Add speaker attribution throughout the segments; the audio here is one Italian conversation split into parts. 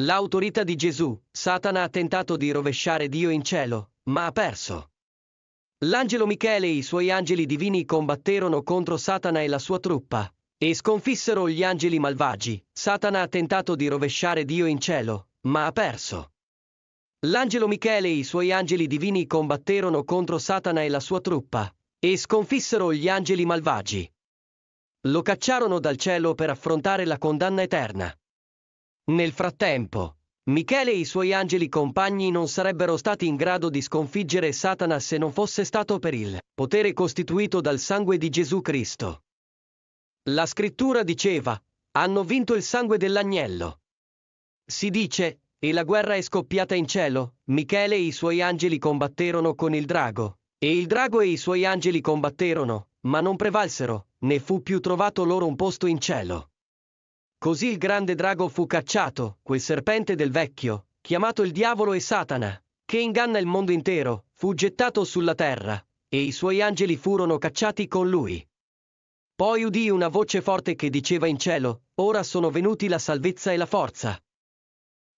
Speaker 1: L'autorità di Gesù, Satana ha tentato di rovesciare Dio in cielo, ma ha perso. L'angelo Michele e i suoi angeli divini combatterono contro Satana e la sua truppa, e sconfissero gli angeli malvagi. Satana ha tentato di rovesciare Dio in cielo, ma ha perso. L'angelo Michele e i suoi angeli divini combatterono contro Satana e la sua truppa, e sconfissero gli angeli malvagi. Lo cacciarono dal cielo per affrontare la condanna eterna. Nel frattempo, Michele e i suoi angeli compagni non sarebbero stati in grado di sconfiggere Satana se non fosse stato per il potere costituito dal sangue di Gesù Cristo. La scrittura diceva, hanno vinto il sangue dell'agnello. Si dice, e la guerra è scoppiata in cielo, Michele e i suoi angeli combatterono con il drago, e il drago e i suoi angeli combatterono, ma non prevalsero, né fu più trovato loro un posto in cielo. Così il grande drago fu cacciato, quel serpente del vecchio, chiamato il diavolo e Satana, che inganna il mondo intero, fu gettato sulla terra, e i suoi angeli furono cacciati con lui. Poi udì una voce forte che diceva in cielo, ora sono venuti la salvezza e la forza.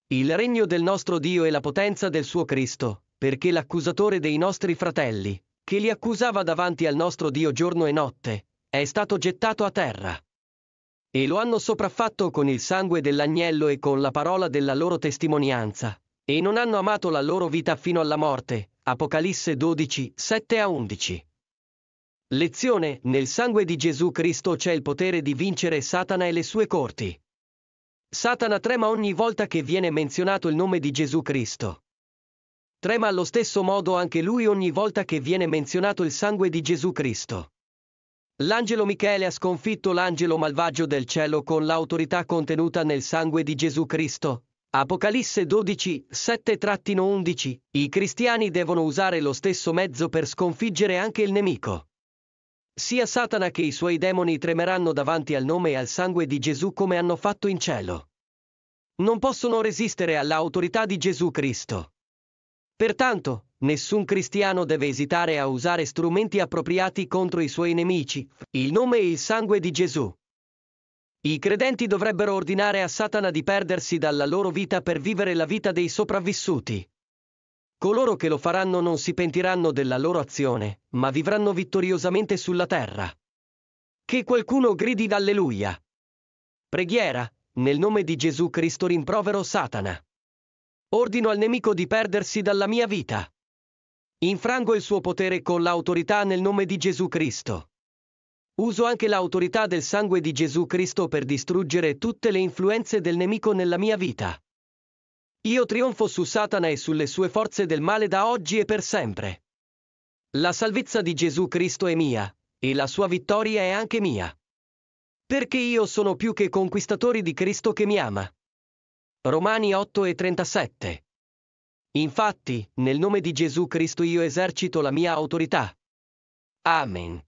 Speaker 1: Il regno del nostro Dio e la potenza del suo Cristo, perché l'accusatore dei nostri fratelli, che li accusava davanti al nostro Dio giorno e notte, è stato gettato a terra. E lo hanno sopraffatto con il sangue dell'agnello e con la parola della loro testimonianza. E non hanno amato la loro vita fino alla morte. Apocalisse 12, 7 a 11. Lezione, nel sangue di Gesù Cristo c'è il potere di vincere Satana e le sue corti. Satana trema ogni volta che viene menzionato il nome di Gesù Cristo. Trema allo stesso modo anche lui ogni volta che viene menzionato il sangue di Gesù Cristo. L'angelo Michele ha sconfitto l'angelo malvagio del cielo con l'autorità contenuta nel sangue di Gesù Cristo. Apocalisse 12, 7-11 I cristiani devono usare lo stesso mezzo per sconfiggere anche il nemico. Sia Satana che i suoi demoni tremeranno davanti al nome e al sangue di Gesù come hanno fatto in cielo. Non possono resistere all'autorità di Gesù Cristo. Pertanto, Nessun cristiano deve esitare a usare strumenti appropriati contro i suoi nemici, il nome e il sangue di Gesù. I credenti dovrebbero ordinare a Satana di perdersi dalla loro vita per vivere la vita dei sopravvissuti. Coloro che lo faranno non si pentiranno della loro azione, ma vivranno vittoriosamente sulla terra. Che qualcuno gridi d'alleluia. Preghiera, nel nome di Gesù Cristo rimprovero Satana. Ordino al nemico di perdersi dalla mia vita. Infrango il suo potere con l'autorità nel nome di Gesù Cristo. Uso anche l'autorità del sangue di Gesù Cristo per distruggere tutte le influenze del nemico nella mia vita. Io trionfo su Satana e sulle sue forze del male da oggi e per sempre. La salvezza di Gesù Cristo è mia, e la sua vittoria è anche mia. Perché io sono più che conquistatori di Cristo che mi ama. Romani 8 e 37 Infatti, nel nome di Gesù Cristo io esercito la mia autorità. Amen.